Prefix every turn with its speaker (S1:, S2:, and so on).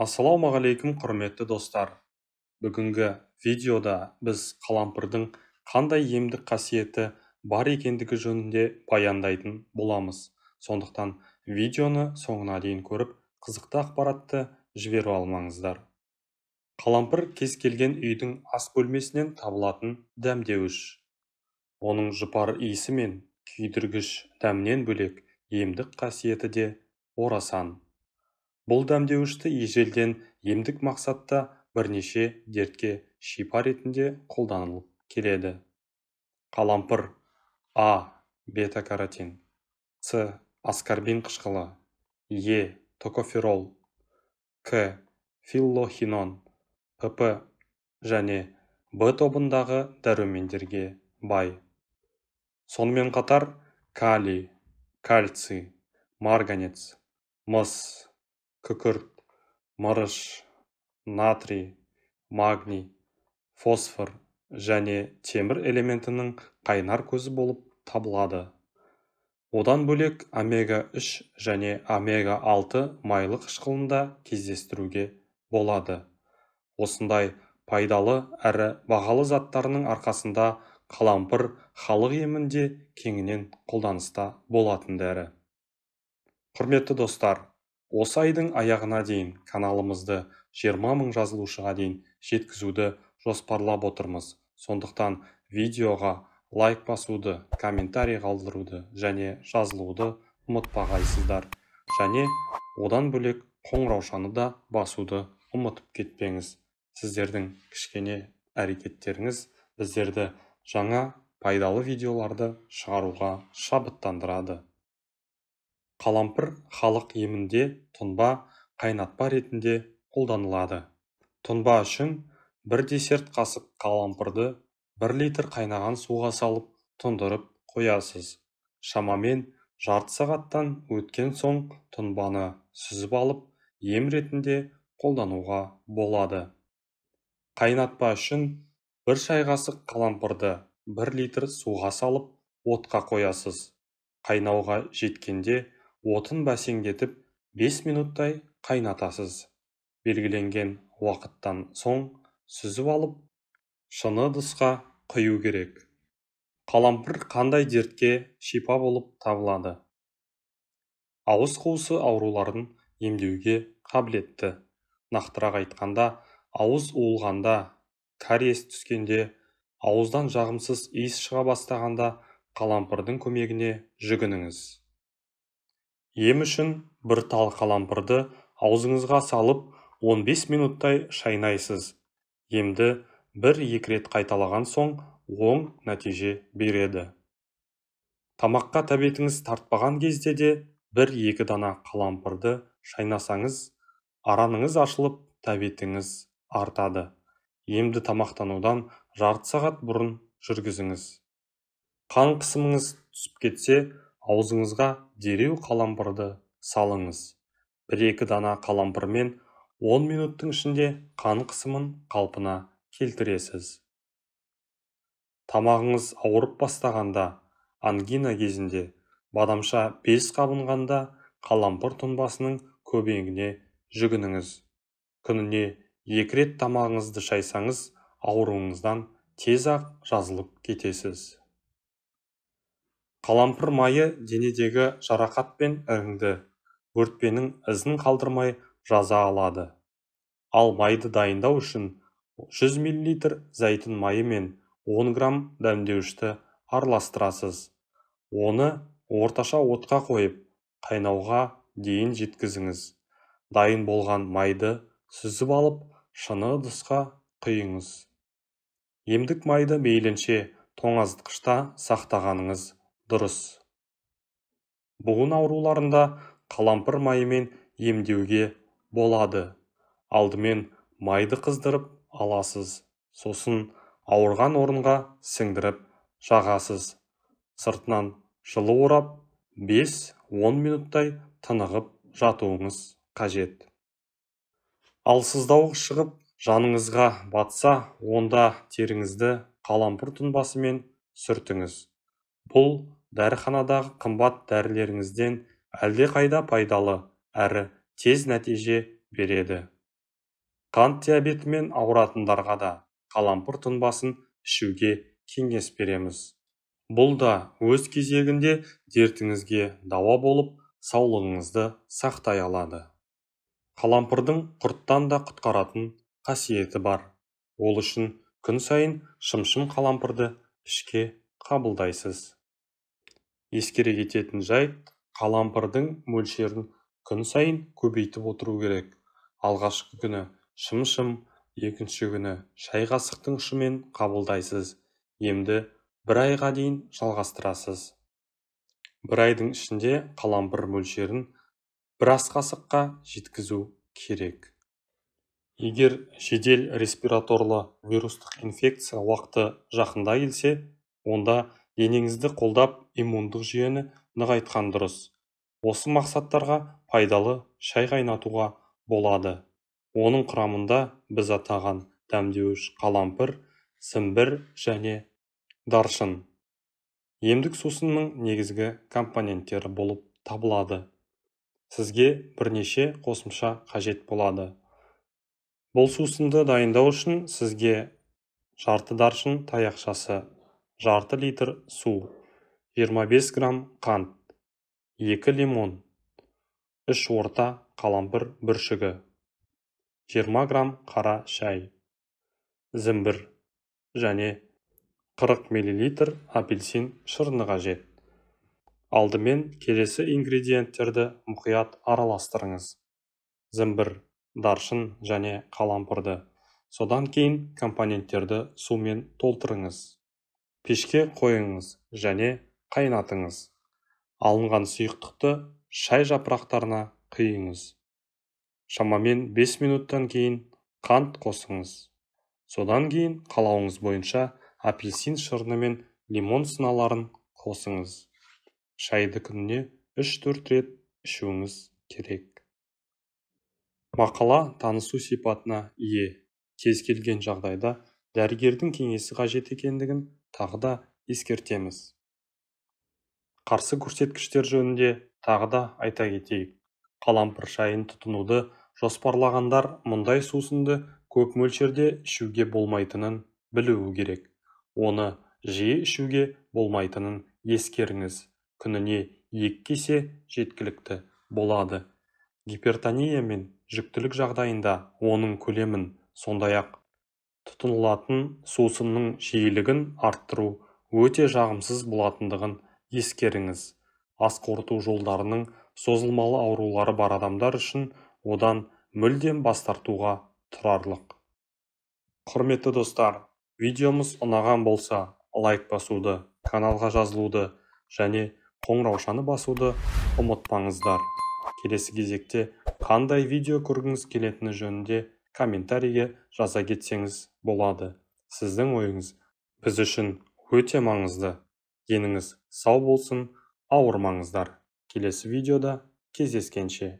S1: ассалаумағалейкум құрметті достар бүгінгі видеода біз қалампырдың қандай емдік қасиеті бар екендігі жөнінде баяндайтын боламыз сондықтан видеоны соңына дейін көріп қызықты ақпаратты жіберіп алмаңыздар қалампыр кез келген үйдің ас бөлмесінен табылатын дәмдеуіш оның жұпар иісі мен күйдіргіш дәмнен бөлек емдік қасиеті де орасан бұл дәмдеуішті ежелден емдік мақсатта бірнеше дертке шипа ретінде қолданылып келеді қалампыр а бета каротин с аскорбин қышқылы е токоферол к филлохинон пп және б тобындағы дәрумендерге бай сонымен қатар калий кальций марганец мыс күкірт мырыш натрий магний фосфор және темір элементінің қайнар көзі болып табылады одан бөлек омега 3 және омега 6 майлы қышқылында кездестіруге болады осындай пайдалы әрі бағалы заттарының арқасында қалампыр халық емінде кеңінен қолданыста болатын дәрі құрметті достар осы айдың аяғына дейін каналымызды 20 мың жазылушыға дейін жеткізуді жоспарлап отырмыз сондықтан видеоға лайк басуды комментарий қалдыруды және жазылуды ұмытпағайсыздар және одан бөлек қоңыраушаны да басуды ұмытып кетпеңіз сіздердің кішкене әрекеттеріңіз біздерді жаңа пайдалы видеоларды шығаруға шабыттандырады қалампыр халық емінде тұнба қайнатпа ретінде қолданылады тұнба үшін бір десерт қасық қалампырды бір литр қайнаған суға салып тұндырып қоясыз шамамен жарты сағаттан өткен соң тұнбаны сүзіп алып ем ретінде қолдануға болады қайнатпа үшін бір шай қасық қалампырды бір литр суға салып отқа қоясыз қайнауға жеткенде отын бәсеңдетіп бес минуттай қайнатасыз белгіленген уақыттан соң сүзіп алып шыны ыдысқа құю керек қалампыр қандай дертке шипа болып табылады ауыз қуысы ауруларын емдеуге қабілетті нақтырақ айтқанда ауыз уылғанда кариес түскенде ауыздан жағымсыз иіс шыға бастағанда қалампырдың көмегіне жүгініңіз ем үшін бір тал қалампырды аузыңызға салып 15 минуттай шайнайсыз емді бір екі рет қайталаған соң оң нәтиже береді тамаққа тәбетіңіз тартпаған кезде де бір екі дана қалампырды шайнасаңыз араныңыз ашылып тәбетіңіз артады емді тамақтанудан жарты сағат бұрын жүргізіңіз қан қысымыңыз түсіп кетсе аузыңызға дереу қалампырды салыңыз бір екі дана қалампырмен 10 минуттың ішінде қан қысымын қалпына келтіресіз тамағыңыз ауырып бастағанда ангина кезінде бадамша 5 қабынғанда қалампыр тұнбасының көбеңіне жүгініңіз күніне екі рет тамағыңызды шайсаңыз ауруыңыздан тез ақ жазылып кетесіз қалампыр майы денедегі жарақат пен іріңді бөртпенің ізін қалдырмай жаза алады ал майды дайындау үшін 100 мл зәйтін майы мен 10 грамм дәмдеуішті араластырасыз оны орташа отқа қойып қайнауға дейін жеткізіңіз дайын болған майды сүзіп алып шыны ыдысқа құйыңыз емдік майды мейлінше тоңазытқышта сақтағаныңыз дұрыс буын ауруларында қалампыр майымен емдеуге болады алдымен майды қыздырып аласыз сосын ауырған орынға сіңдіріп жағасыз сыртынан жылы орап 5-10 минуттай тынығып жатуыңыз қажет ал шығып жаныңызға батса онда теріңізді қалампыр тұнбасымен сүртіңіз бұл дәріханадағы қымбат дәрілеріңізден әлдеқайда пайдалы әрі тез нәтиже береді қант диабетімен ауыратындарға да қалампыр тұнбасын ішуге кеңес береміз бұл да өз кезегінде дертіңізге дауа болып саулығыңызды сақтай алады қалампырдың құрттан да құтқаратын қасиеті бар ол үшін күн сайын шымшым қалампырды ішке қабылдайсыз ескере кететін жайт қалампырдың мөлшерін күн сайын көбейтіп отыру керек алғашқы күні шым шым екінші күні шай қасықтың ұшымен қабылдайсыз емді бір айға дейін жалғастырасыз бір айдың ішінде қалампыр мөлшерін бір ас қасыққа жеткізу керек егер жедел респираторлы вирустық инфекция уақыты жақында келсе онда денеңізді қолдап иммундық жүйені нығайтқан дұрыс осы мақсаттарға пайдалы шай қайнатуға болады оның құрамында біз атаған дәмдеуіш қалампыр сімбір және даршын емдік сусынның негізгі компоненттері болып табылады сізге бірнеше қосымша қажет болады бұл сусынды дайындау үшін сізге жарты даршын таяқшасы жарты литр су 25 грамм қант 2 лимон 3 орта қалампыр бүршігі 20 грамм қара шай зімбір және 40 мл апельсин шырыны қажет алдымен келесі ингредиенттерді мұқият араластырыңыз зімбір даршын және қалампырды содан кейін компоненттерді сумен толтырыңыз пешке қойыңыз және қайнатыңыз алынған сұйықтықты шай жапырақтарына құйыңыз шамамен 5 минуттан кейін қант қосыңыз содан кейін қалауыңыз бойынша апельсин шырыны мен лимон сыналарын қосыңыз шайды күніне 3-4 рет ішуіңіз керек мақала танысу сипатына ие кез келген жағдайда дәрігердің кеңесі қажет екендігін тағы да ескертеміз қарсы көрсеткіштер жөнінде тағы да айта кетейік қалампыр шайын тұтынуды жоспарлағандар мұндай сусынды көп мөлшерде ішуге болмайтынын білуі керек оны жиі ішуге болмайтынын ескеріңіз күніне екі кесе жеткілікті болады гипертония мен жүктілік жағдайында оның көлемін сондай-ақ тұтынылатын сусынның жиілігін арттыру өте жағымсыз болатындығын ескеріңіз ас қорыту жолдарының созылмалы аурулары бар адамдар үшін одан мүлдем бас тартуға тұрарлық құрметті достар видеомыз ұнаған болса лайк басуды каналға жазылуды және қоңыраушаны басуды ұмытпаңыздар келесі кезекте қандай видео көргіңіз келетіні жөнінде комментарийге жаза кетсеңіз болады сіздің ойыңыз біз үшін өте маңызды деніңіз сау болсын ауырмаңыздар келесі видеода кездескенше